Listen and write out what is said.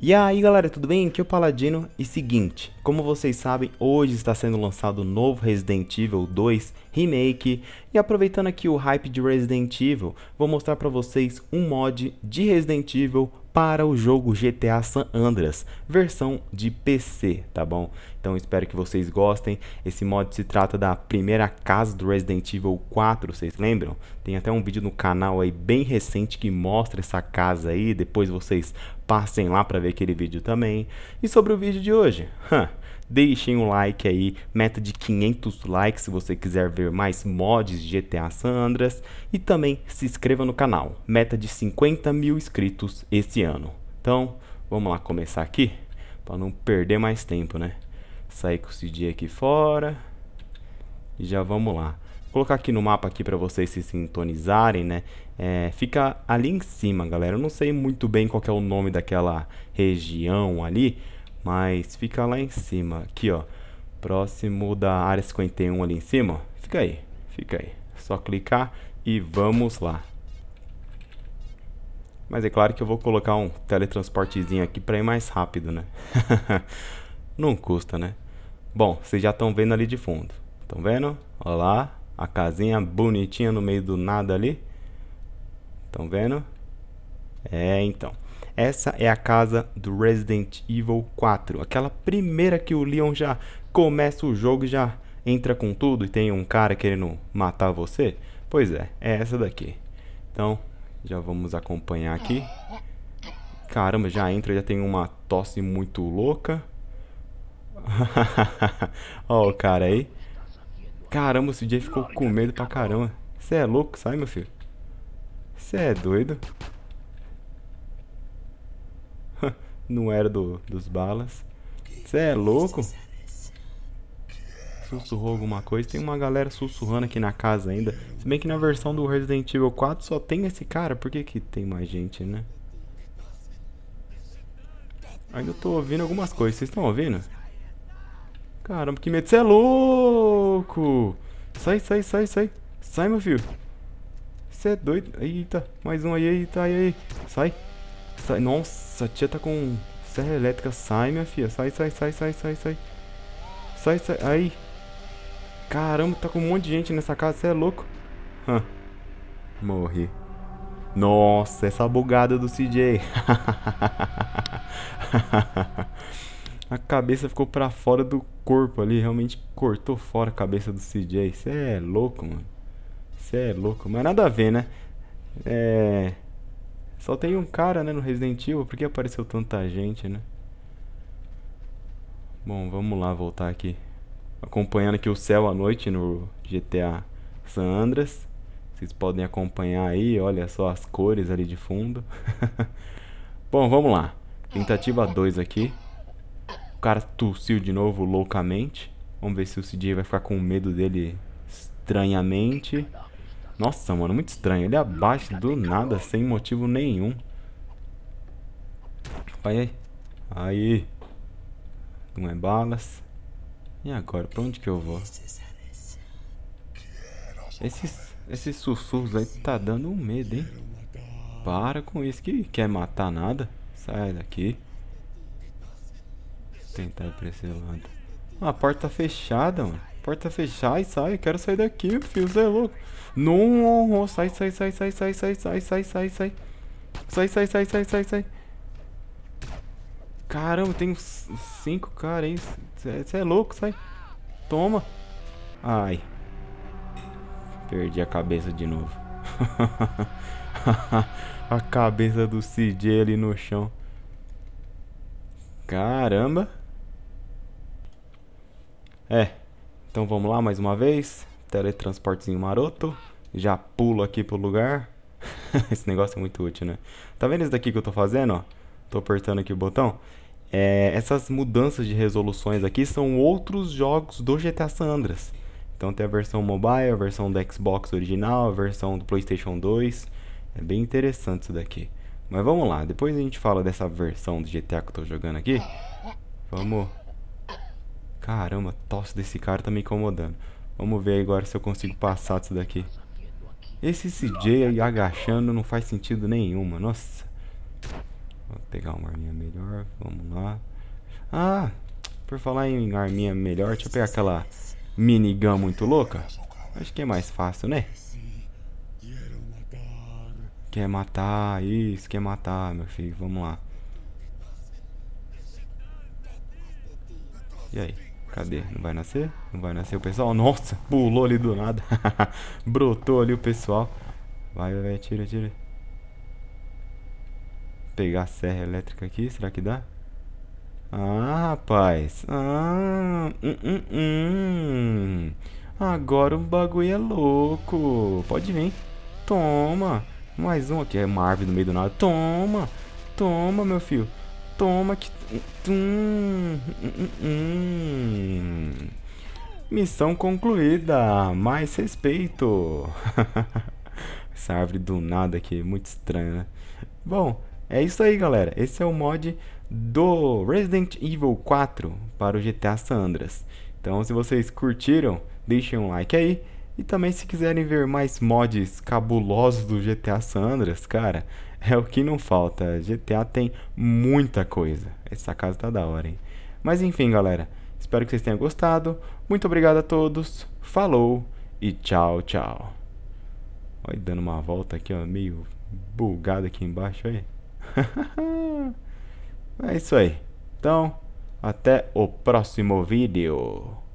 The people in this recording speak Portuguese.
E aí galera, tudo bem? Aqui é o Paladino e seguinte, como vocês sabem, hoje está sendo lançado o novo Resident Evil 2 Remake e aproveitando aqui o hype de Resident Evil, vou mostrar para vocês um mod de Resident Evil para o jogo GTA San Andreas, versão de PC, tá bom? Então espero que vocês gostem. Esse mod se trata da primeira casa do Resident Evil 4, vocês lembram? Tem até um vídeo no canal aí bem recente que mostra essa casa aí, depois vocês Passem lá para ver aquele vídeo também. E sobre o vídeo de hoje, huh, deixem um like aí, meta de 500 likes se você quiser ver mais mods de GTA San Andreas. E também se inscreva no canal, meta de 50 mil inscritos esse ano. Então, vamos lá começar aqui, para não perder mais tempo, né? Sair com esse dia aqui fora. E já vamos lá colocar aqui no mapa aqui para vocês se sintonizarem, né? É, fica ali em cima, galera. Eu não sei muito bem qual é o nome daquela região ali, mas fica lá em cima, aqui, ó. Próximo da área 51 ali em cima, ó. Fica aí, fica aí. Só clicar e vamos lá. Mas é claro que eu vou colocar um teletransportezinho aqui para ir mais rápido, né? não custa, né? Bom, vocês já estão vendo ali de fundo. Estão vendo? Olha lá a casinha bonitinha no meio do nada ali. Estão vendo? É, então. Essa é a casa do Resident Evil 4. Aquela primeira que o Leon já começa o jogo e já entra com tudo e tem um cara querendo matar você. Pois é, é essa daqui. Então, já vamos acompanhar aqui. Caramba, já entra, já tem uma tosse muito louca. Olha o cara aí. Caramba, o CJ ficou com medo pra caramba. Você é louco? Sai, meu filho. Você é doido? Não era do, dos balas. Você é louco? Sussurrou alguma coisa. Tem uma galera sussurrando aqui na casa ainda. Se bem que na versão do Resident Evil 4 só tem esse cara. Por que, que tem mais gente, né? Ainda tô ouvindo algumas coisas. Vocês estão ouvindo? Caramba, que medo. Você é louco. Sai, sai, sai, sai. Sai, meu filho. Você é doido. Eita, mais um aí, eita, aí, aí. Sai. Sai. Nossa, a tia tá com serra elétrica. Sai, minha filha. Sai, sai, sai, sai, sai, sai. Sai, sai. Aí. Caramba, tá com um monte de gente nessa casa. Você é louco. Hã. Morri. Nossa, essa bugada do CJ. a cabeça ficou para fora do corpo ali, realmente cortou fora a cabeça do CJ. Você é louco, mano. Você é louco, mas nada a ver, né? É. Só tem um cara, né, no Resident Evil, por que apareceu tanta gente, né? Bom, vamos lá voltar aqui. Acompanhando aqui o céu à noite no GTA San Andreas. Vocês podem acompanhar aí, olha só as cores ali de fundo. Bom, vamos lá. Tentativa 2 aqui. O cara tossiu de novo loucamente. Vamos ver se o CJ vai ficar com medo dele estranhamente. Nossa, mano, muito estranho. Ele abaixa do nada, sem motivo nenhum. Vai aí. Aí. Não é balas. E agora? Pra onde que eu vou? Esses, esses sussurros aí tá dando um medo, hein? Para com isso. Que quer matar nada? Sai daqui tentar ir pra esse lado. a porta fechada, mano. Porta fechada e sai. quero sair daqui, filho. Você é louco. Não, sai, sai, sai, sai, sai, sai, sai, sai, sai, sai. Sai, sai, sai, sai, sai, sai. Caramba, tem cinco caras aí. Você é louco, sai. Toma. Ai. Perdi a cabeça de novo. a cabeça do CJ ali no chão. Caramba. É, então vamos lá mais uma vez. Teletransportezinho maroto. Já pulo aqui pro lugar. Esse negócio é muito útil, né? Tá vendo isso daqui que eu tô fazendo, ó? Tô apertando aqui o botão. É, essas mudanças de resoluções aqui são outros jogos do GTA San Andreas. Então tem a versão mobile, a versão do Xbox original, a versão do PlayStation 2. É bem interessante isso daqui. Mas vamos lá, depois a gente fala dessa versão do GTA que eu tô jogando aqui. Vamos Caramba, tosse desse cara tá me incomodando. Vamos ver agora se eu consigo passar disso daqui. Esse CJ aí agachando não faz sentido nenhuma, nossa. Vou pegar uma arminha melhor, vamos lá. Ah, por falar em arminha melhor, deixa eu pegar aquela minigun muito louca. Acho que é mais fácil, né? Quer matar, isso, quer matar, meu filho, vamos lá. E aí? Cadê? Não vai nascer? Não vai nascer o pessoal? Nossa, pulou ali do nada. Brotou ali o pessoal. Vai, vai, tira, tira. Pegar a serra elétrica aqui, será que dá? Ah, rapaz. Ah, hum, hum, hum. Agora o bagulho é louco. Pode vir. Toma. Mais um aqui. É uma árvore no meio do nada. Toma. Toma, meu filho. Toma que Missão concluída, mais respeito. Essa árvore do nada aqui, muito estranha, né? Bom, é isso aí, galera. Esse é o mod do Resident Evil 4 para o GTA San Andreas. Então, se vocês curtiram, deixem um like aí. E também se quiserem ver mais mods cabulosos do GTA San Andreas, cara, é o que não falta. GTA tem muita coisa. Essa casa tá da hora, hein? Mas enfim, galera, espero que vocês tenham gostado. Muito obrigado a todos. Falou e tchau, tchau. Olha, dando uma volta aqui, ó, meio bugado aqui embaixo aí. é isso aí. Então, até o próximo vídeo.